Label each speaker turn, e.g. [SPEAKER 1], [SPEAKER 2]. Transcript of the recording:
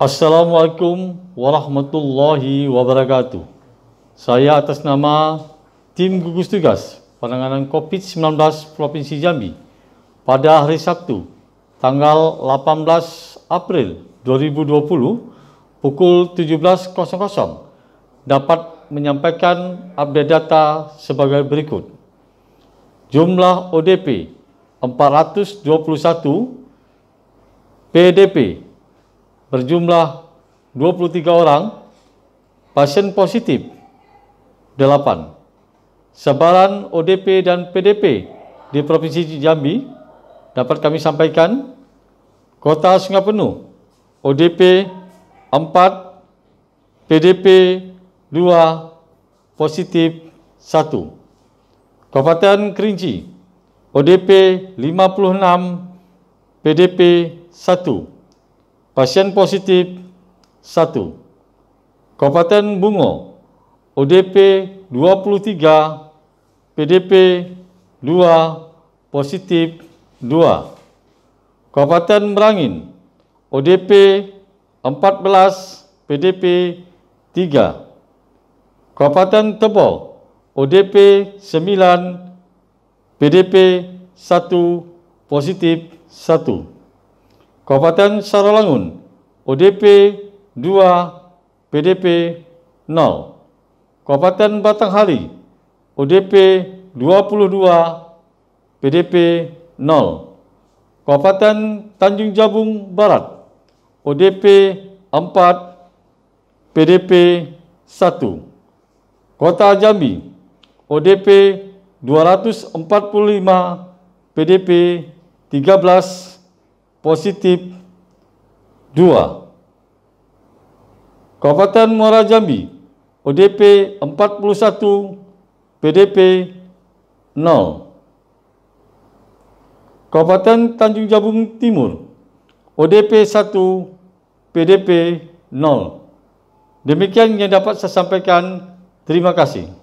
[SPEAKER 1] Assalamualaikum warahmatullahi wabarakatuh. Saya atas nama tim gugus tugas penanganan COVID-19 Provinsi Jambi pada hari Sabtu tanggal 18 April 2020 pukul 17.00 dapat menyampaikan update data sebagai berikut. Jumlah ODP 421, PDP berjumlah 23 orang, pasien positif 8. Sebaran ODP dan PDP di Provinsi Jambi dapat kami sampaikan Kota Sungai Penuh ODP 4 PDP 2 positif 1 Kabupaten Kerinci ODP 56 PDP 1 Pasien positif 1. Kabupaten Bungo, ODP 23, PDP 2, positif 2. Kabupaten Merangin, ODP 14, PDP 3. Kabupaten Tebo, ODP 9, PDP 1, positif 1. Kabupaten Saralangun ODP 2 PDP 0 Kabupaten Batanghari ODP 22 PDP 0 Kabupaten Tanjung Jabung Barat ODP 4 PDP 1 Kota Jambi ODP 245 PDP 13 positif 2. Kabupaten Muara Jambi ODP 41 PDP 0. Kabupaten Tanjung Jabung Timur ODP 1 PDP 0. Demikian yang dapat saya sampaikan. Terima kasih.